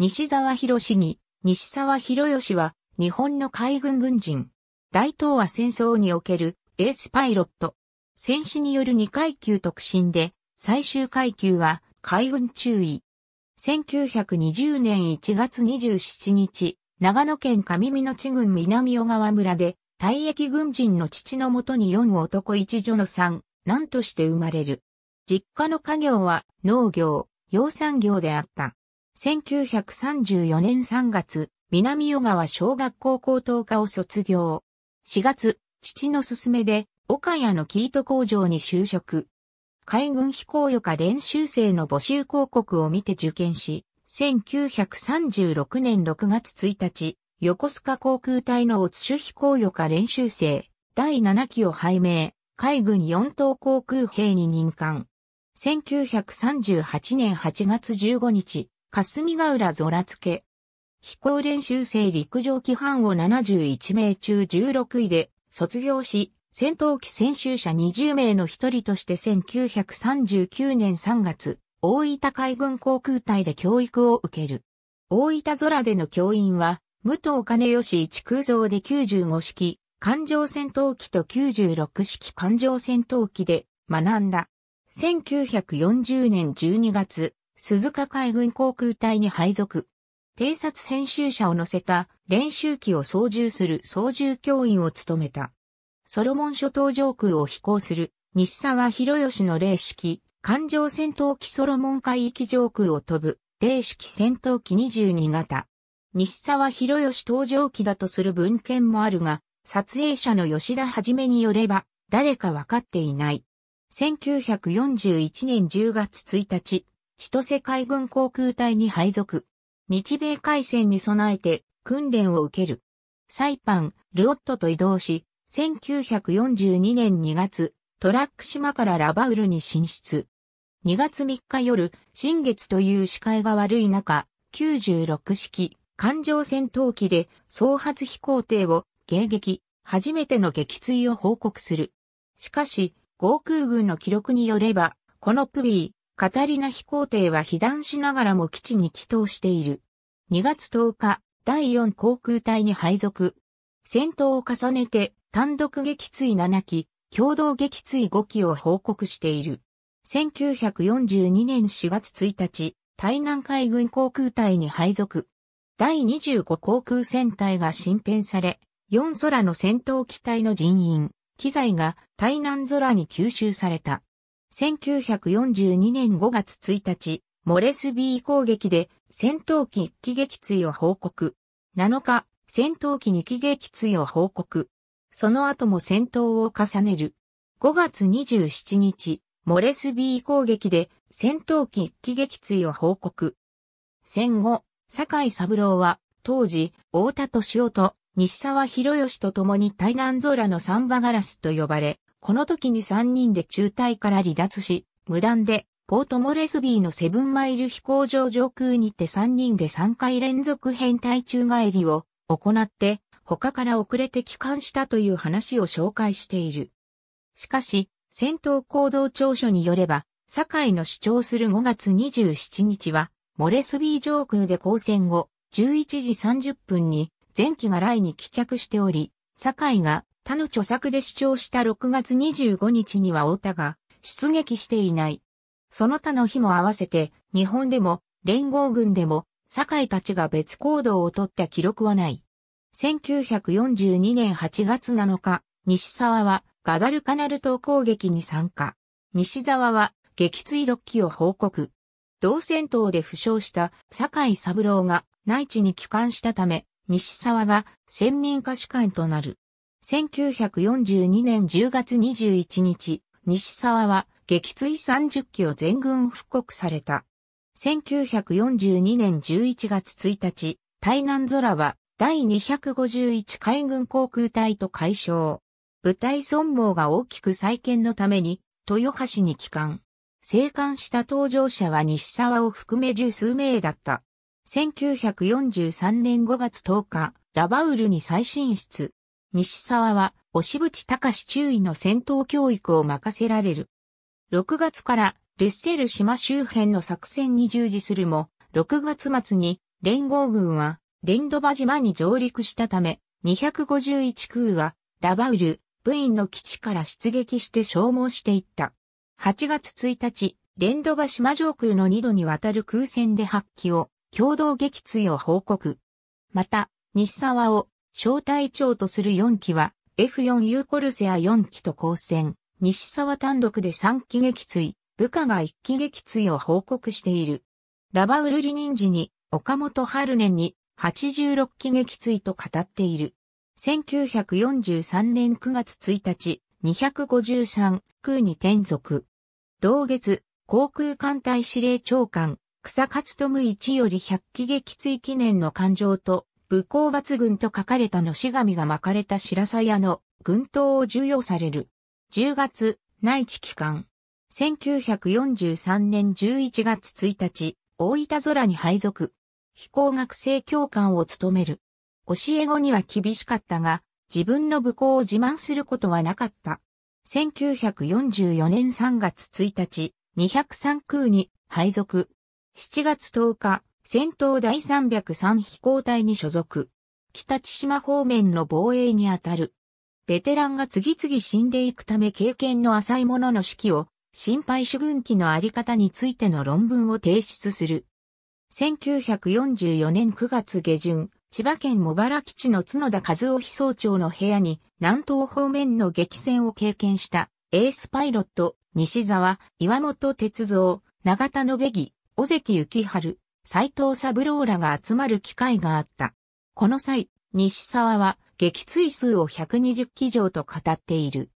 西沢博士に、西沢博義は、日本の海軍軍人。大東亜戦争におけるエースパイロット。戦死による2階級特進で、最終階級は海軍中尉。1920年1月27日、長野県上美野地郡南小川村で、退役軍人の父のもとに4男一女の3、何として生まれる。実家の家業は農業、養蚕業であった。1934年3月、南与川小学校高等科を卒業。4月、父の勧めで、岡谷のー糸工場に就職。海軍飛行予科練習生の募集広告を見て受験し、1936年6月1日、横須賀航空隊のオツシュ飛行予科練習生、第7期を拝命、海軍4等航空兵に任官。1938年8月15日、霞ヶ浦空付。飛行練習生陸上規範を71名中16位で卒業し、戦闘機専修者20名の一人として1939年3月、大分海軍航空隊で教育を受ける。大分空での教員は、武藤金義一空蔵で95式、艦上戦闘機と96式艦上戦闘機で学んだ。1940年12月、鈴鹿海軍航空隊に配属。偵察編集者を乗せた練習機を操縦する操縦教員を務めた。ソロモン諸島上空を飛行する西沢博義の霊式艦上戦闘機ソロモン海域上空を飛ぶ霊式戦闘機22型。西沢博義搭乗機だとする文献もあるが、撮影者の吉田はじめによれば、誰かわかっていない。1941年10月1日、千歳海軍航空隊に配属。日米海戦に備えて訓練を受ける。サイパン、ルオットと移動し、1942年2月、トラック島からラバウルに進出。2月3日夜、新月という視界が悪い中、96式、艦上戦闘機で、総発飛行艇を迎撃、初めての撃墜を報告する。しかし、航空軍の記録によれば、このプビー、カタリナ飛行艇は被弾しながらも基地に帰投している。2月10日、第4航空隊に配属。戦闘を重ねて単独撃墜7機、共同撃墜5機を報告している。1942年4月1日、台南海軍航空隊に配属。第25航空戦隊が新編され、4空の戦闘機体の人員、機材が台南空に吸収された。1942年5月1日、モレスビー攻撃で戦闘機1機撃墜を報告。7日、戦闘機2機撃墜を報告。その後も戦闘を重ねる。5月27日、モレスビー攻撃で戦闘機1機撃墜を報告。戦後、坂井三郎は当時、大田敏夫と西沢博義と共に台南空の三ンガラスと呼ばれ、この時に3人で中隊から離脱し、無断で、ポートモレスビーのセブンマイル飛行場上空にて3人で3回連続編隊中帰りを行って、他から遅れて帰還したという話を紹介している。しかし、戦闘行動調書によれば、堺の主張する5月27日は、モレスビー上空で交戦後、11時30分に前期が来に帰着しており、堺が他の著作で主張した6月25日には太田が出撃していない。その他の日も合わせて、日本でも、連合軍でも、堺たちが別行動をとった記録はない。1942年8月7日、西沢はガダルカナル島攻撃に参加。西沢は撃墜6機を報告。同戦闘で負傷した堺三郎が内地に帰還したため、西沢が専任家主官となる。1942年10月21日、西沢は撃墜30機を全軍復刻された。1942年11月1日、台南空は第251海軍航空隊と解消。部隊損亡が大きく再建のために、豊橋に帰還。生還した搭乗者は西沢を含め十数名だった。1943年5月10日、ラバウルに再進出。西沢は、押渕隆中尉の戦闘教育を任せられる。6月からルッセル島周辺の作戦に従事するも、6月末に連合軍はレンドバ島に上陸したため、251空はラバウル部員の基地から出撃して消耗していった。8月1日、レンドバ島上空の2度にわたる空戦で発揮を共同撃墜を報告。また、西沢を小隊長とする4機は F4U コルセア4機と交戦、西沢単独で3機撃墜、部下が1機撃墜を報告している。ラバウルリニンジに、岡本春年に86機撃墜と語っている。1943年9月1日、253空に転属。同月、航空艦隊司令長官、草勝智一より100機撃墜記念の艦上と武功抜群と書かれたのし紙が巻かれた白鞘の軍刀を授与される。10月、内地期間。1943年11月1日、大分空に配属。飛行学生教官を務める。教え子には厳しかったが、自分の武功を自慢することはなかった。1944年3月1日、203空に配属。7月10日、戦闘第303飛行隊に所属。北千島方面の防衛にあたる。ベテランが次々死んでいくため経験の浅い者の指揮を、心配主軍機のあり方についての論文を提出する。1944年9月下旬、千葉県茂原基地の角田和夫被総長の部屋に南東方面の激戦を経験したエースパイロット、西沢、岩本哲三、長田信義、尾関幸春、斎藤三郎らが集まる機会があった。この際、西沢は撃墜数を120機上と語っている。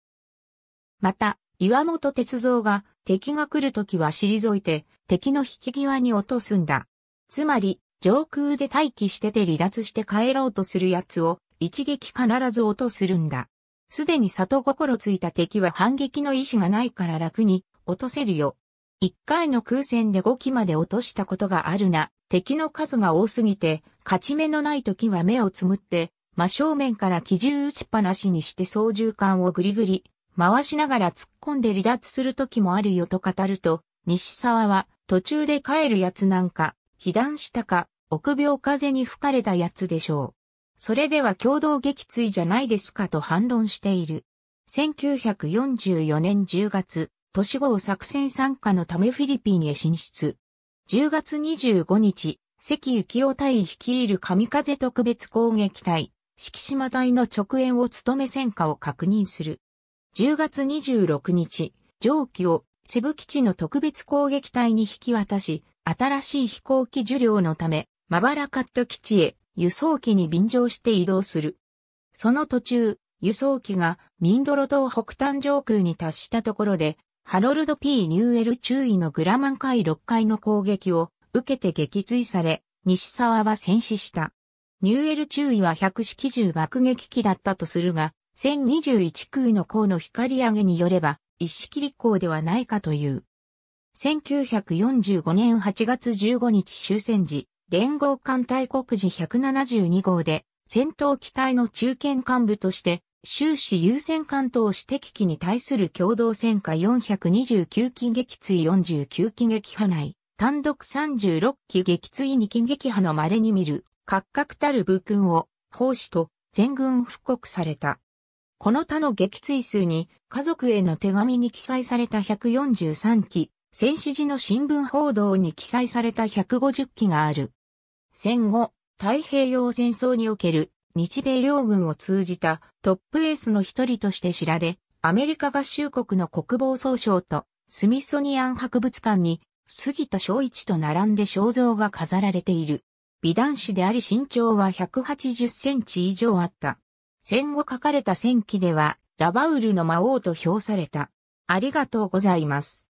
また、岩本鉄造が敵が来るときは退いて敵の引き際に落とすんだ。つまり、上空で待機してて離脱して帰ろうとする奴を一撃必ず落とするんだ。すでに里心ついた敵は反撃の意志がないから楽に落とせるよ。一回の空戦で5機まで落としたことがあるな、敵の数が多すぎて、勝ち目のない時は目をつむって、真正面から機銃打ちっぱなしにして操縦桿をぐりぐり、回しながら突っ込んで離脱する時もあるよと語ると、西沢は途中で帰るやつなんか、被弾したか、臆病風に吹かれたやつでしょう。それでは共同撃墜じゃないですかと反論している。1944年10月、都市号作戦参加のためフィリピンへ進出。10月25日、関幸夫隊率いる神風特別攻撃隊、敷島隊の直縁を務め戦果を確認する。10月26日、蒸気をセブ基地の特別攻撃隊に引き渡し、新しい飛行機受領のため、マバラカット基地へ輸送機に便乗して移動する。その途中、輸送機がミンドロ島北端上空に達したところでハロルド・ P・ ニューエル中尉のグラマン海6階の攻撃を受けて撃墜され、西沢は戦死した。ニューエル中尉は百式銃爆撃機だったとするが、1021空の項の光上げによれば、一式立候ではないかという。1945年8月15日終戦時、連合艦隊国時172号で、戦闘機体の中堅幹部として、終始優先関東指摘機に対する共同戦火429機撃墜49機撃破内、単独36機撃墜2機撃破の稀に見る、格々たる武勲を、奉仕と全軍布告された。この他の撃墜数に、家族への手紙に記載された143機、戦死時の新聞報道に記載された150機がある。戦後、太平洋戦争における日米両軍を通じたトップエースの一人として知られ、アメリカ合衆国の国防総省とスミソニアン博物館に杉田昭一と並んで肖像が飾られている。美男子であり身長は180センチ以上あった。戦後書かれた戦記では、ラバウルの魔王と評された。ありがとうございます。